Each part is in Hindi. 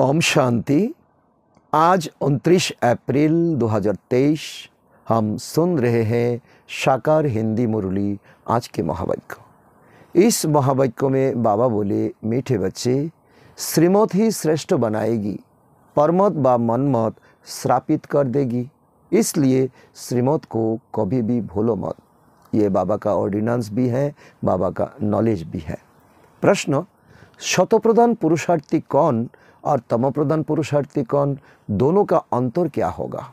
ओम शांति आज 29 अप्रैल 2023 हम सुन रहे हैं शाकार हिंदी मुरली आज के महावाक्य इस महावाक्य में बाबा बोले मीठे बच्चे श्रीमत ही श्रेष्ठ बनाएगी परमत व मनमत श्रापित कर देगी इसलिए श्रीमत को कभी भी भूलो मत ये बाबा का ऑर्डिनेंस भी है बाबा का नॉलेज भी है प्रश्न शतप्रधान पुरुषार्थी कौन और तमोप्रधान पुरुषार्थी कौन दोनों का अंतर क्या होगा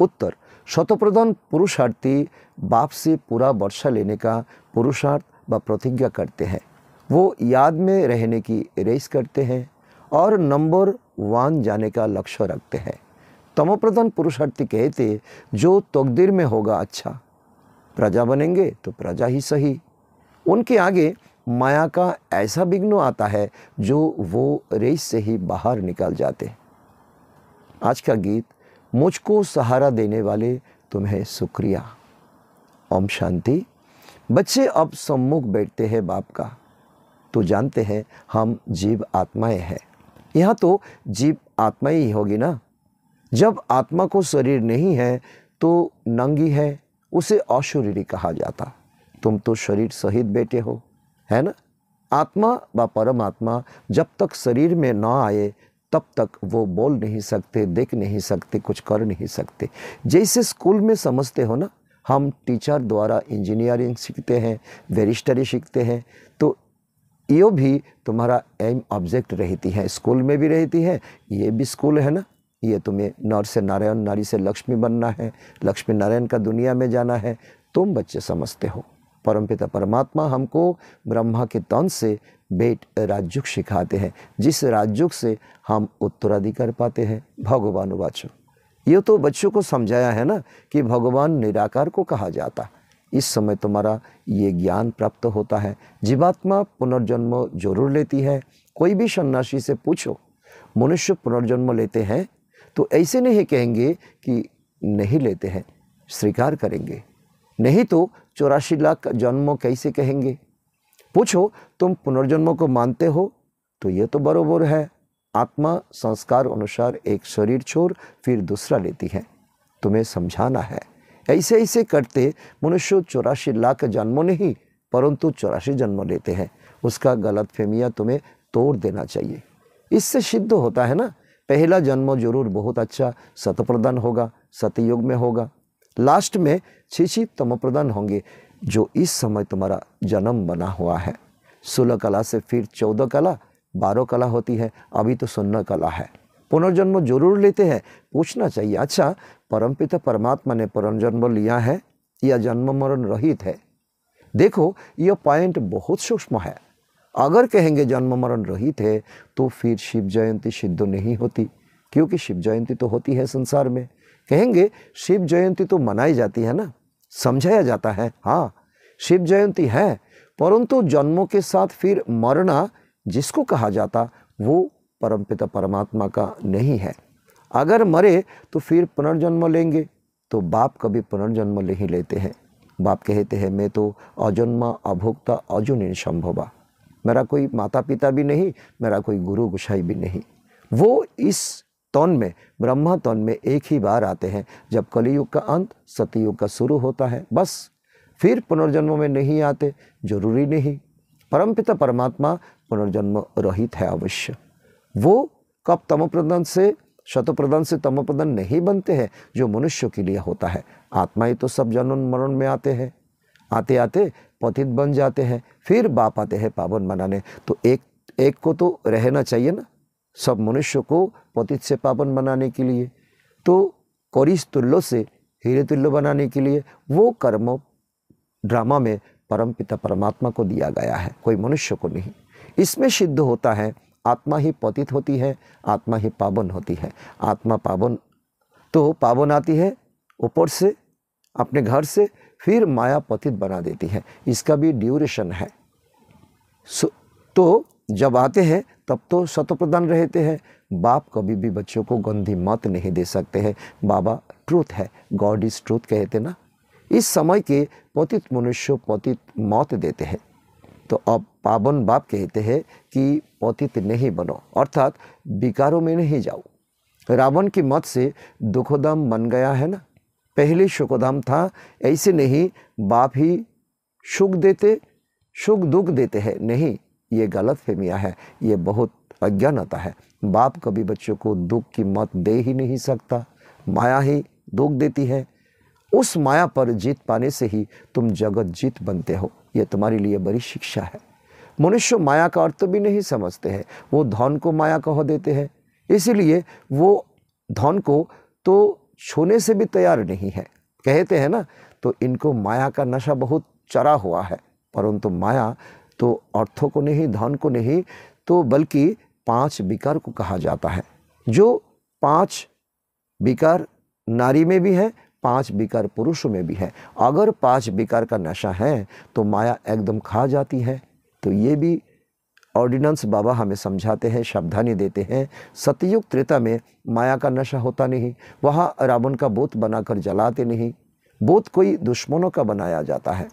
उत्तर शतप्रधान पुरुषार्थी बाप से पूरा वर्षा लेने का पुरुषार्थ व प्रतिज्ञा करते हैं वो याद में रहने की रेस करते हैं और नंबर वन जाने का लक्ष्य रखते हैं तमोप्रधान पुरुषार्थी कहते जो तकदीर में होगा अच्छा प्रजा बनेंगे तो प्रजा ही सही उनके आगे माया का ऐसा विघ्न आता है जो वो रेस से ही बाहर निकल जाते हैं आज का गीत मुझको सहारा देने वाले तुम्हें शुक्रिया ओम शांति बच्चे अब सम्मुख बैठते हैं बाप का तो जानते हैं हम जीव आत्माएं हैं यहाँ तो जीव आत्मा ही होगी ना जब आत्मा को शरीर नहीं है तो नंगी है उसे अशरीरी कहा जाता तुम तो शरीर सहित बैठे हो है ना आत्मा व परमात्मा जब तक शरीर में ना आए तब तक वो बोल नहीं सकते देख नहीं सकते कुछ कर नहीं सकते जैसे स्कूल में समझते हो ना हम टीचर द्वारा इंजीनियरिंग सीखते हैं वेरिस्टरी सीखते हैं तो ये भी तुम्हारा एम ऑब्जेक्ट रहती है स्कूल में भी रहती है ये भी स्कूल है ना ये तुम्हें नर से नारायण नारी से लक्ष्मी बनना है लक्ष्मी नारायण का दुनिया में जाना है तुम बच्चे समझते हो परमपिता परमात्मा हमको ब्रह्मा के तन से बेट राजयुग सिखाते हैं जिस राजयुग से हम उत्तराधिकार पाते हैं भगवान वाचो ये तो बच्चों को समझाया है ना कि भगवान निराकार को कहा जाता इस समय तुम्हारा ये ज्ञान प्राप्त होता है जीवात्मा पुनर्जन्म जरूर लेती है कोई भी सन्यासी से पूछो मनुष्य पुनर्जन्म लेते हैं तो ऐसे नहीं कहेंगे कि नहीं लेते हैं स्वीकार करेंगे नहीं तो चौरासी लाख जन्म कैसे कहेंगे पूछो तुम पुनर्जन्म को मानते हो तो ये तो बरोबर है आत्मा संस्कार अनुसार एक शरीर छोड़ फिर दूसरा लेती है तुम्हें समझाना है ऐसे ऐसे करते मनुष्य चौरासी लाख जन्मों नहीं परंतु चौरासी जन्म लेते हैं उसका गलत फहमिया तुम्हें तोड़ देना चाहिए इससे सिद्ध होता है ना पहला जन्म जरूर बहुत अच्छा सतप्रदान होगा सतयुग में होगा लास्ट में छिछी तम प्रदान होंगे जो इस समय तुम्हारा जन्म बना हुआ है सोलह कला से फिर चौदह कला बारह कला होती है अभी तो सोलह कला है पुनर्जन्म जरूर लेते हैं पूछना चाहिए अच्छा परमपिता परमात्मा ने पुनर्जन्म लिया है या जन्म मरण रहित है देखो यह पॉइंट बहुत सूक्ष्म है अगर कहेंगे जन्म मरण रहित है तो फिर शिव जयंती सिद्ध नहीं होती क्योंकि शिव जयंती तो होती है संसार में कहेंगे शिव जयंती तो मनाई जाती है ना समझाया जाता है हाँ शिव जयंती है परंतु जन्मों के साथ फिर मरना जिसको कहा जाता वो परमपिता परमात्मा का नहीं है अगर मरे तो फिर पुनर्जन्म लेंगे तो बाप कभी पुनर्जन्म नहीं लेते हैं बाप कहते हैं मैं तो अजन्मा अभोक्ता अजुन संभवा मेरा कोई माता पिता भी नहीं मेरा कोई गुरु गुसाई भी नहीं वो इस तौन में ब्रह्मा तौन में एक ही बार आते हैं जब कलयुग का अंत सतयुग का शुरू होता है बस फिर पुनर्जन्म में नहीं आते जरूरी नहीं परमपिता परमात्मा पुनर्जन्म रहित है अवश्य वो कब तमोप्रदान से शतप्रदन से प्रदन नहीं बनते हैं जो मनुष्य के लिए होता है आत्मा ही तो सब जन्म मरण में आते हैं आते आते पतित बन जाते हैं फिर बाप आते हैं पावन मनाने तो एक एक को तो रहना चाहिए ना सब मनुष्य को पतित से पावन बनाने के लिए तो कौरिस तुल्लो से हीरे तुल्य बनाने के लिए वो कर्म ड्रामा में परम पिता परमात्मा को दिया गया है कोई मनुष्य को नहीं इसमें सिद्ध होता है आत्मा ही पतित होती है आत्मा ही पावन होती है आत्मा पावन तो पावन आती है ऊपर से अपने घर से फिर माया पतित बना देती है इसका भी ड्यूरेशन है सो तो जब आते हैं तब तो प्रधान रहते हैं बाप कभी भी बच्चों को गंदी मत नहीं दे सकते हैं बाबा ट्रूथ है गॉड इज़ ट्रूथ कहते ना इस समय के पतित मनुष्य पतित मौत देते हैं तो अब पावन बाप कहते हैं कि पतित नहीं बनो अर्थात विकारों में नहीं जाओ रावण की मत से दुखोदाम बन गया है ना पहले शुकोदाम था ऐसे नहीं बाप ही सुख देते सुख दुख देते हैं नहीं ये गलत फहमिया है ये बहुत अज्ञानता है बाप कभी बच्चों को दुख की मत दे ही नहीं सकता माया ही दुख देती है उस माया पर जीत पाने से ही तुम जगत जीत बनते हो ये तुम्हारे लिए बड़ी शिक्षा है मनुष्य माया का अर्थ भी नहीं समझते हैं वो धन को माया कह देते हैं इसीलिए वो धन को तो छूने से भी तैयार नहीं है कहते हैं ना तो इनको माया का नशा बहुत चरा हुआ है परंतु माया तो अर्थों को नहीं धन को नहीं तो बल्कि पांच विकार को कहा जाता है जो पांच विकार नारी में भी है पांच विकार पुरुषों में भी है अगर पांच विकार का नशा है तो माया एकदम खा जाती है तो ये भी ऑर्डिनेंस बाबा हमें समझाते हैं सावधानी देते हैं सतयुग त्रेता में माया का नशा होता नहीं वहाँ रावण का बोत बनाकर जलाते नहीं बोत कोई दुश्मनों का बनाया जाता है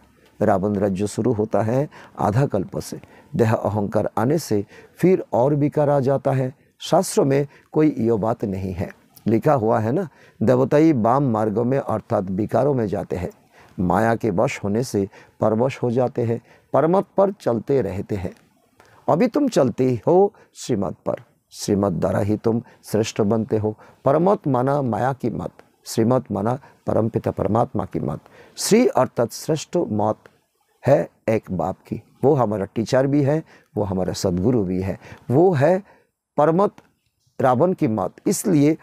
रावण राज्य शुरू होता है आधा कल्प से देह अहंकार आने से फिर और विकार आ जाता है शास्त्र में कोई यो बात नहीं है लिखा हुआ है ना देवताई वाम मार्गों में अर्थात विकारों में जाते हैं माया के वश होने से परवश हो जाते हैं परमत पर चलते रहते हैं अभी तुम चलते हो श्रीमत पर श्रीमत द्वारा ही तुम श्रेष्ठ बनते हो परमत माना माया की मत श्रीमत माना परमपिता परमात्मा की मत श्री अर्थात श्रेष्ठ मौत है एक बाप की वो हमारा टीचर भी है वो हमारा सदगुरु भी है वो है परमत रावण की मौत इसलिए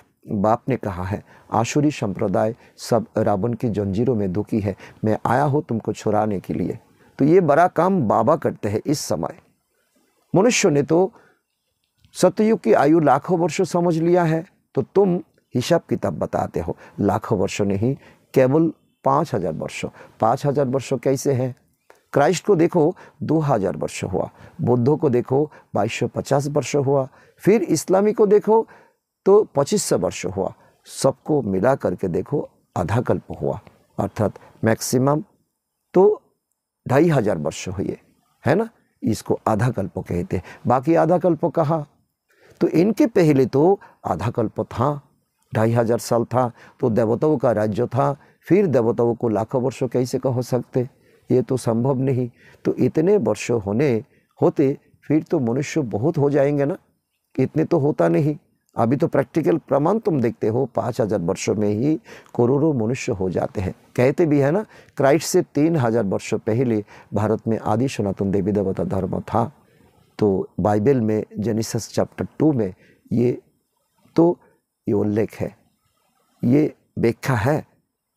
बाप ने कहा है आशुरी संप्रदाय सब रावण की जंजीरों में दुखी है मैं आया हूँ तुमको छुड़ाने के लिए तो ये बड़ा काम बाबा करते हैं इस समय मनुष्य ने तो सतयुग की आयु लाखों वर्षों समझ लिया है तो तुम हिसाब किताब बताते हो लाखों वर्षों नहीं केवल पाँच हज़ार वर्ष पाँच हज़ार वर्ष कैसे है क्राइस्ट को देखो दो हज़ार वर्ष हुआ बुद्धों को देखो बाईस सौ पचास वर्ष हुआ फिर इस्लामी को देखो तो पच्चीस सौ वर्ष हुआ सबको मिला करके देखो आधा कल्प हुआ अर्थात मैक्सिमम तो ढाई हज़ार वर्ष हुए है ना इसको आधा कल्प कहते बाकी आधा कल्प कहा तो इनके पहले तो आधा कल्प था ढाई हजार साल था तो देवताओं का राज्य था फिर देवताओं को लाखों वर्षों कैसे कह सकते ये तो संभव नहीं तो इतने वर्षों होने होते फिर तो मनुष्य बहुत हो जाएंगे ना इतने तो होता नहीं अभी तो प्रैक्टिकल प्रमाण तुम देखते हो पाँच हजार वर्षों में ही करोड़ों मनुष्य हो जाते हैं कहते भी है ना क्राइस्ट से तीन हजार वर्षों पहले भारत में आदि सनातन देवी देवता धर्म था तो बाइबल में जेनिसस चैप्टर टू में ये तो ये उल्लेख है ये व्याख्या है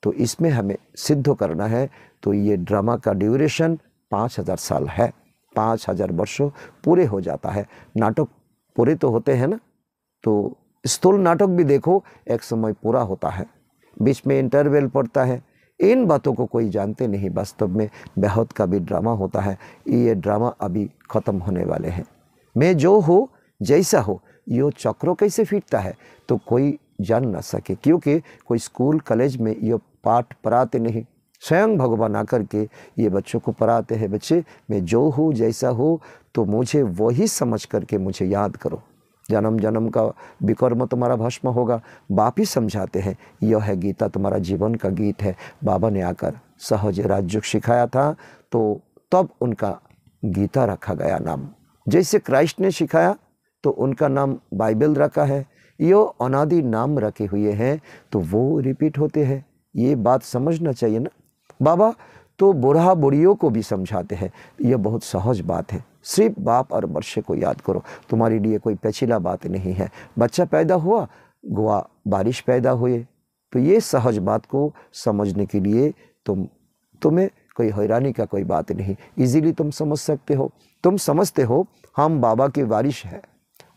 तो इसमें हमें सिद्ध करना है तो ये ड्रामा का ड्यूरेशन पाँच हज़ार साल है पाँच हज़ार वर्षों पूरे हो जाता है नाटक पूरे तो होते हैं ना तो स्थूल नाटक भी देखो एक समय पूरा होता है बीच में इंटरवेल पड़ता है इन बातों को कोई जानते नहीं वास्तव में बेहद का भी ड्रामा होता है ये ड्रामा अभी ख़त्म होने वाले हैं मैं जो हो जैसा हो यो चक्रों कैसे फिटता है तो कोई जान ना सके क्योंकि कोई स्कूल कॉलेज में ये पाठ पढ़ाते नहीं स्वयं भगवान आकर के ये बच्चों को पढ़ाते हैं बच्चे मैं जो हूँ जैसा हूँ तो मुझे वही समझ करके मुझे याद करो जन्म जन्म का विकर्म तुम्हारा भस्म होगा बाप ही समझाते हैं यह है गीता तुम्हारा जीवन का गीत है बाबा ने आकर सहज राज्य सिखाया था तो तब उनका गीता रखा गया नाम जैसे क्राइस्ट ने सिखाया तो उनका नाम बाइबल रखा है यो अनादि नाम रखे हुए हैं तो वो रिपीट होते हैं ये बात समझना चाहिए ना बाबा तो बूढ़ा बुढ़ियों को भी समझाते हैं यह बहुत सहज बात है सिर्फ बाप और बर्षे को याद करो तुम्हारे लिए कोई पेचीला बात नहीं है बच्चा पैदा हुआ गुआ बारिश पैदा हुए तो ये सहज बात को समझने के लिए तुम तुम्हें कोई हैरानी का कोई बात नहीं इजीली तुम समझ सकते हो तुम समझते हो हम बाबा की बारिश है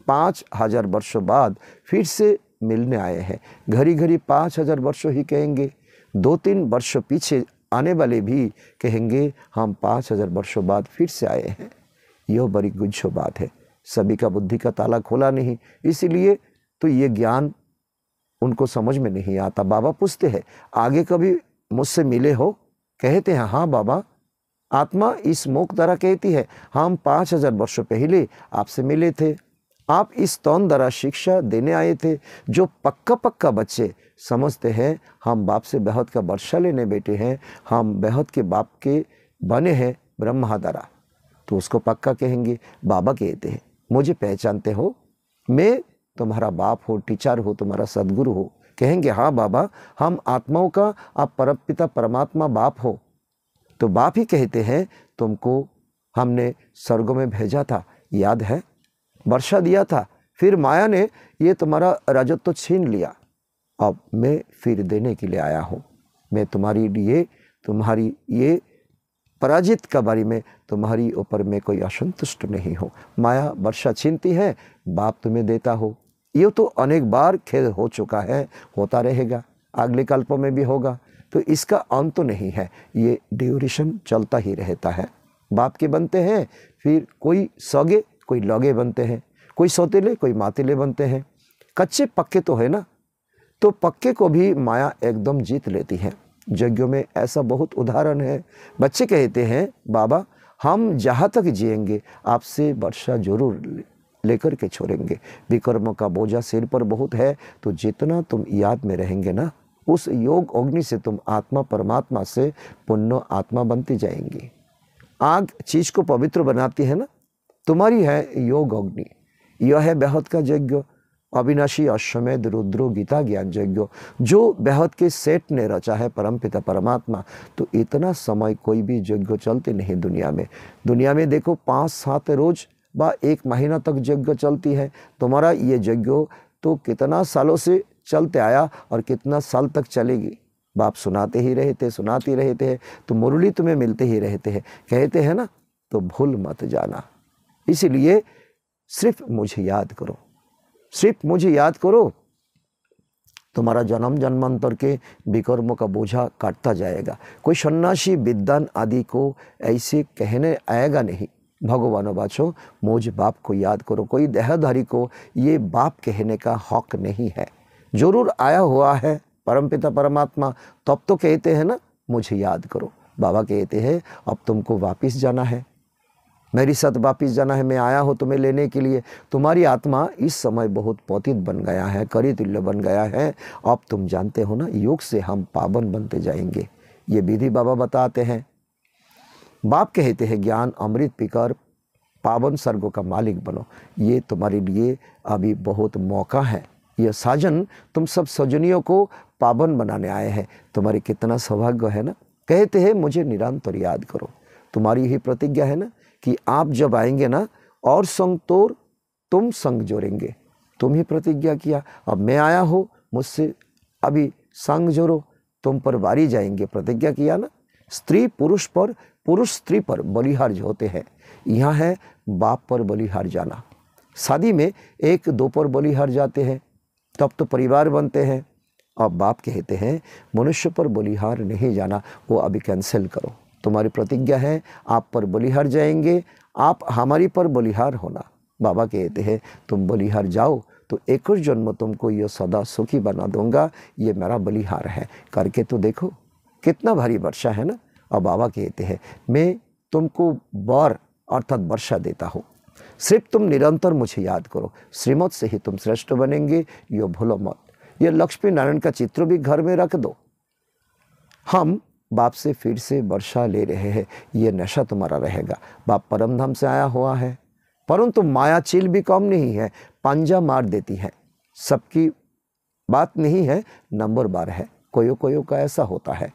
पाँच हज़ार वर्षों बाद फिर से मिलने आए हैं घड़ी घड़ी पाँच हज़ार वर्षों ही कहेंगे दो तीन वर्ष पीछे आने वाले भी कहेंगे हम पाँच हज़ार वर्षों बाद फिर से आए हैं यह बड़ी गुज्जो बात है सभी का बुद्धि का ताला खोला नहीं इसीलिए तो ये ज्ञान उनको समझ में नहीं आता बाबा पूछते हैं आगे कभी मुझसे मिले हो कहते हैं हाँ बाबा आत्मा इस मोक तरह कहती है हम पाँच हज़ार वर्षों पहले आपसे मिले थे आप इस तौन दरा शिक्षा देने आए थे जो पक्का पक्का बच्चे समझते हैं हम बाप से बेहद का वर्षा लेने बैठे हैं हम बेहद के बाप के बने हैं ब्रह्मा दरा तो उसको पक्का कहेंगे बाबा कहते हैं मुझे पहचानते हो मैं तुम्हारा बाप हो टीचर हो तुम्हारा सदगुरु हो कहेंगे हाँ बाबा हम आत्माओं का आप परमपिता परमात्मा बाप हो तो बाप ही कहते हैं तुमको हमने स्वर्गों में भेजा था याद है वर्षा दिया था फिर माया ने ये तुम्हारा राजत्व छीन लिया अब मैं फिर देने के लिए आया हूँ मैं तुम्हारी लिए तुम्हारी ये पराजित का बारे में तुम्हारी ऊपर में कोई असंतुष्ट नहीं हो माया वर्षा छीनती है बाप तुम्हें देता हो ये तो अनेक बार खेल हो चुका है होता रहेगा अगले कल्पों में भी होगा तो इसका अंत तो नहीं है ये ड्यूरेशन चलता ही रहता है बाप के बनते हैं फिर कोई सगे कोई लौगे बनते हैं कोई सौतेले कोई मातेले बनते हैं कच्चे पक्के तो है ना तो पक्के को भी माया एकदम जीत लेती है यज्ञों में ऐसा बहुत उदाहरण है बच्चे कहते हैं बाबा हम जहाँ तक जिएंगे आपसे वर्षा जरूर लेकर के छोड़ेंगे विकर्म का बोझा सिर पर बहुत है तो जितना तुम याद में रहेंगे ना उस योग अग्नि से तुम आत्मा परमात्मा से पुण्य आत्मा बनती जाएंगी आग चीज़ को पवित्र बनाती है ना तुम्हारी है योग अग्नि यह है बेहद का यज्ञ अविनाशी अश्वमेध रुद्र गीता ज्ञान यज्ञ जो बेहद के सेठ ने रचा है परम पिता परमात्मा तो इतना समय कोई भी यज्ञ चलते नहीं दुनिया में दुनिया में देखो पाँच सात रोज व एक महीना तक यज्ञ चलती है तुम्हारा ये यज्ञ तो कितना सालों से चलते आया और कितना साल तक चलेगी बाप सुनाते ही रहते सुनाते रहते हैं तो मुरली तुम्हें मिलते ही रहते हैं कहते हैं ना तो भूल मत जाना इसलिए सिर्फ मुझे याद करो सिर्फ मुझे याद करो तुम्हारा जन्म जन्मांतर के विकर्मों का बोझा काटता जाएगा कोई सन्यासी विद्वान आदि को ऐसे कहने आएगा नहीं भगवान बाचो मुझ बाप को याद करो कोई देहधारी को ये बाप कहने का हक नहीं है जरूर आया हुआ है परमपिता परमात्मा तब तो कहते हैं ना मुझे याद करो बाबा कहते हैं अब तुमको वापस जाना है मेरी साथ वापिस जाना है मैं आया हूँ तुम्हें लेने के लिए तुम्हारी आत्मा इस समय बहुत पौतित बन गया है करितुल्य बन गया है अब तुम जानते हो ना योग से हम पावन बनते जाएंगे ये विधि बाबा बताते हैं बाप कहते हैं ज्ञान अमृत पीकर पावन स्वर्ग का मालिक बनो ये तुम्हारे लिए अभी बहुत मौका है यह साजन तुम सब सजनियों को पावन बनाने आए हैं तुम्हारे कितना सौभाग्य है ना कहते हैं मुझे निरंतर याद करो तुम्हारी ही प्रतिज्ञा है ना कि आप जब आएंगे ना और संग तोड़ तुम संग जोड़ेंगे तुम ही प्रतिज्ञा किया अब मैं आया हो मुझसे अभी संग जोड़ो तुम पर बारी जाएंगे प्रतिज्ञा किया ना स्त्री पुरुष पर पुरुष स्त्री पर बलिहार्ज होते हैं यहाँ है बाप पर बलिहार जाना शादी में एक दो पर बलिहार जाते हैं तब तो परिवार बनते हैं और बाप कहते हैं मनुष्य पर बलिहार नहीं जाना वो अभी कैंसिल करो तुम्हारी प्रतिज्ञा है आप पर बलिहार जाएंगे आप हमारी पर बलिहार होना बाबा कहते हैं तुम बलिहार जाओ तो एक और जन्म तुमको ये सदा सुखी बना दूंगा ये मेरा बलिहार है करके तो देखो कितना भारी वर्षा है ना और बाबा कहते हैं मैं तुमको बार अर्थात वर्षा देता हूँ सिर्फ तुम निरंतर मुझे याद करो श्रीमद से ही तुम श्रेष्ठ बनेंगे यो भूलो मत ये लक्ष्मी नारायण का चित्र भी घर में रख दो हम बाप से फिर से वर्षा ले रहे हैं ये नशा तुम्हारा रहेगा बाप परम धाम से आया हुआ है परंतु माया चील भी कम नहीं है पंजा मार देती है सबकी बात नहीं है नंबर बार है कोयो कोयो का ऐसा होता है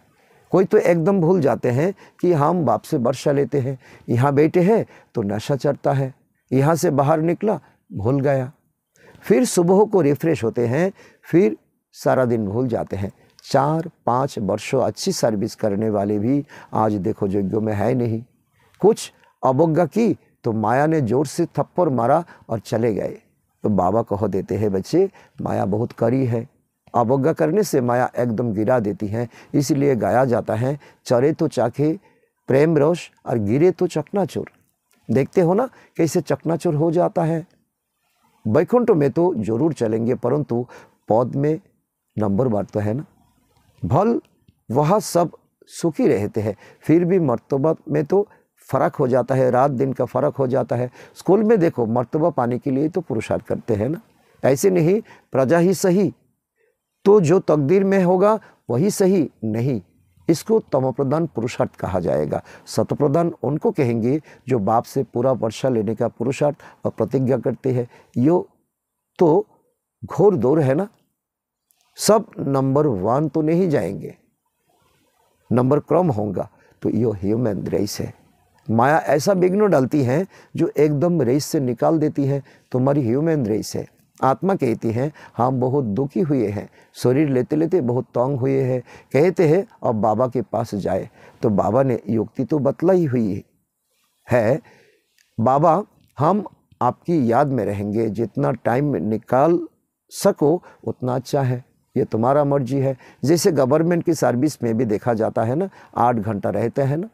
कोई तो एकदम भूल जाते हैं कि हम बाप से वर्षा लेते हैं यहाँ बैठे हैं तो नशा चढ़ता है यहाँ से बाहर निकला भूल गया फिर सुबह को रिफ्रेश होते हैं फिर सारा दिन भूल जाते हैं चार पाँच वर्षों अच्छी सर्विस करने वाले भी आज देखो यज्ञों में है नहीं कुछ अवज्ञा की तो माया ने जोर से थप्पड़ मारा और चले गए तो बाबा कह देते हैं बच्चे माया बहुत करी है अवज्ञा करने से माया एकदम गिरा देती है इसलिए गाया जाता है चरे तो चाखे प्रेम रोश और गिरे तो चकनाचूर देखते हो ना कैसे चकनाचूर हो जाता है वैकुंठ में तो जरूर चलेंगे परंतु पौध में नंबर बार तो है ना भल वह सब सुखी रहते हैं फिर भी मरतबा में तो फ़र्क हो जाता है रात दिन का फ़र्क हो जाता है स्कूल में देखो मरतबा पाने के लिए तो पुरुषार्थ करते हैं ना ऐसे नहीं प्रजा ही सही तो जो तकदीर में होगा वही सही नहीं इसको तमप्रधान पुरुषार्थ कहा जाएगा सतप्रधान उनको कहेंगे जो बाप से पूरा वर्षा लेने का पुरुषार्थ और प्रतिज्ञा करते हैं यो तो घोर दौर है ना सब नंबर वन तो नहीं जाएंगे नंबर क्रम होगा तो यो ह्यूमन रेस है माया ऐसा विघ्न डालती है जो एकदम रेस से निकाल देती है तुम्हारी ह्यूमन रेस है आत्मा कहती है हम हाँ, बहुत दुखी हुए हैं शरीर लेते लेते बहुत तंग हुए हैं कहते हैं अब बाबा के पास जाए तो बाबा ने युक्ति तो बतला ही हुई है बाबा हम आपकी याद में रहेंगे जितना टाइम निकाल सको उतना अच्छा है ये तुम्हारा मर्जी है जैसे गवर्नमेंट की सर्विस में भी देखा जाता है ना आठ घंटा रहते हैं ना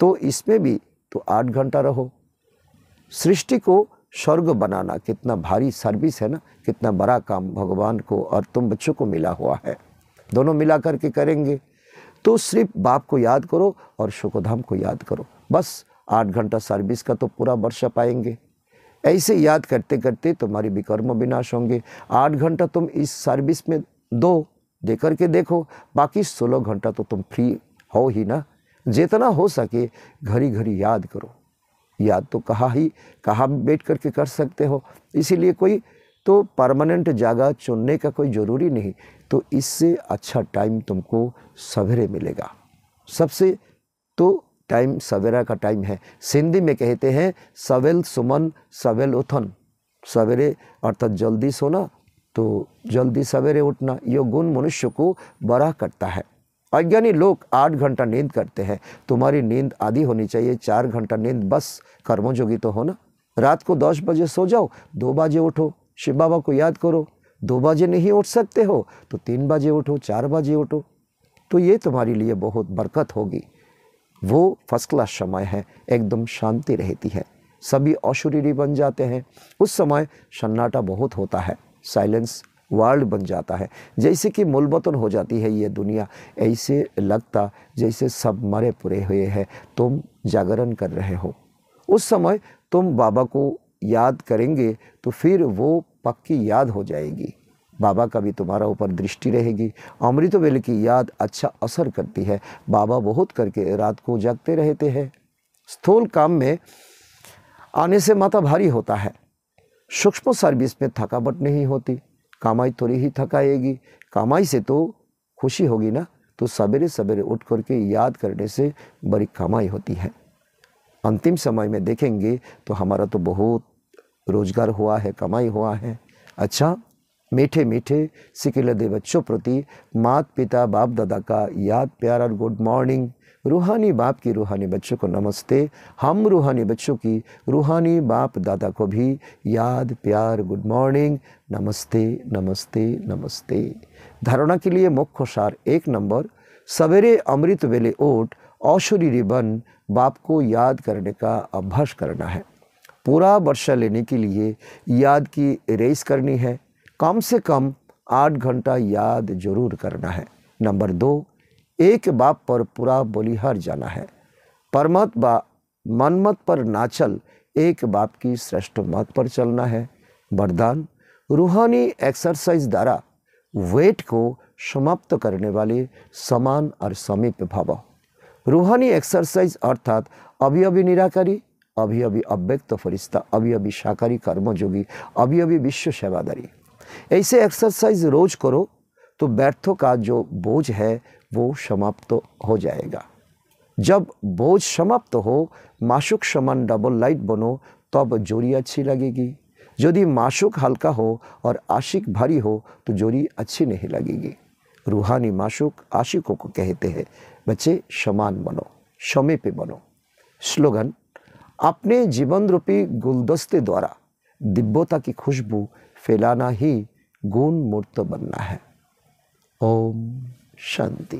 तो इसमें भी तो आठ घंटा रहो सृष्टि को स्वर्ग बनाना कितना भारी सर्विस है ना कितना बड़ा काम भगवान को और तुम बच्चों को मिला हुआ है दोनों मिला करके करेंगे तो सिर्फ बाप को याद करो और शुकोधाम को याद करो बस आठ घंटा सर्विस का तो पूरा वर्षा पाएंगे ऐसे याद करते करते तुम्हारी विकर्म विनाश होंगे आठ घंटा तुम इस सर्विस में दो दे करके देखो बाकी सोलह घंटा तो तुम फ्री हो ही ना जितना हो सके घड़ी घड़ी याद करो याद तो कहाँ ही कहाँ बैठ करके कर सकते हो इसीलिए कोई तो परमानेंट जगह चुनने का कोई ज़रूरी नहीं तो इससे अच्छा टाइम तुमको सवेरे मिलेगा सबसे तो टाइम सवेरा का टाइम है सिंधी में कहते हैं सवेल सुमन सवेल उथन सवेरे अर्थात जल्दी सोना तो जल्दी सवेरे उठना यह गुण मनुष्य को बड़ा करता है अज्ञानी लोग आठ घंटा नींद करते हैं तुम्हारी नींद आधी होनी चाहिए चार घंटा नींद बस कर्मजोगी तो हो ना रात को दस बजे सो जाओ दो बजे उठो शिव बाबा को याद करो दो बजे नहीं उठ सकते हो तो तीन बजे उठो चार बजे उठो तो ये तुम्हारे लिए बहुत बरकत होगी वो फर्स्ट क्लास समय है एकदम शांति रहती है सभी अशुरीरी बन जाते हैं उस समय सन्नाटा बहुत होता है साइलेंस वर्ल्ड बन जाता है जैसे कि मुलबतन हो जाती है ये दुनिया ऐसे लगता जैसे सब मरे पुरे हुए हैं तुम जागरण कर रहे हो उस समय तुम बाबा को याद करेंगे तो फिर वो पक्की याद हो जाएगी बाबा का भी तुम्हारा ऊपर दृष्टि रहेगी अमृत वेल की याद अच्छा असर करती है बाबा बहुत करके रात को जागते रहते हैं स्थूल काम में आने से माता भारी होता है सूक्ष्म सर्विस में थकावट नहीं होती कमाई थोड़ी ही थकाएगी कमाई से तो खुशी होगी ना तो सवेरे सवेरे उठ करके याद करने से बड़ी कमाई होती है अंतिम समय में देखेंगे तो हमारा तो बहुत रोजगार हुआ है कमाई हुआ है अच्छा मीठे मीठे सिकिलदे दे बच्चों प्रति मात पिता बाप दादा का याद प्यार और गुड मॉर्निंग रूहानी बाप की रूहानी बच्चों को नमस्ते हम रूहानी बच्चों की रूहानी बाप दादा को भी याद प्यार गुड मॉर्निंग नमस्ते नमस्ते नमस्ते धारणा के लिए मुख्य सार एक नंबर सवेरे अमृत वेले ओट औषरी बन बाप को याद करने का अभ्यास करना है पूरा वर्षा लेने के लिए याद की रेस करनी है कम से कम आठ घंटा याद जरूर करना है नंबर दो एक बाप पर पूरा बलिहार जाना है परमत बा मनमत पर ना चल एक बाप की श्रेष्ठ मत पर चलना है वरदान रूहानी एक्सरसाइज द्वारा वेट को समाप्त करने वाले समान और समीप भाव रूहानी एक्सरसाइज अर्थात अभी अभी निराकारी अभी अभी अव्यक्त फरिश्ता अभी अभी शाकारी कर्मजोगी अभी अभी विश्व सेवादारी ऐसे एक्सरसाइज रोज करो तो व्यर्थों का जो बोझ है वो समाप्त तो हो जाएगा जब बोझ समाप्त तो हो मासुक समान डबल लाइट बनो तब जोड़ी अच्छी लगेगी यदि मासुक हल्का हो और आशिक भारी हो तो जोड़ी अच्छी नहीं लगेगी रूहानी मासुक आशिकों को कहते हैं बच्चे समान बनो समय पे बनो स्लोगन अपने जीवन रूपी गुलदस्ते द्वारा दिव्यता की खुशबू फैलाना ही गुण मूर्त बनना है ओम शांति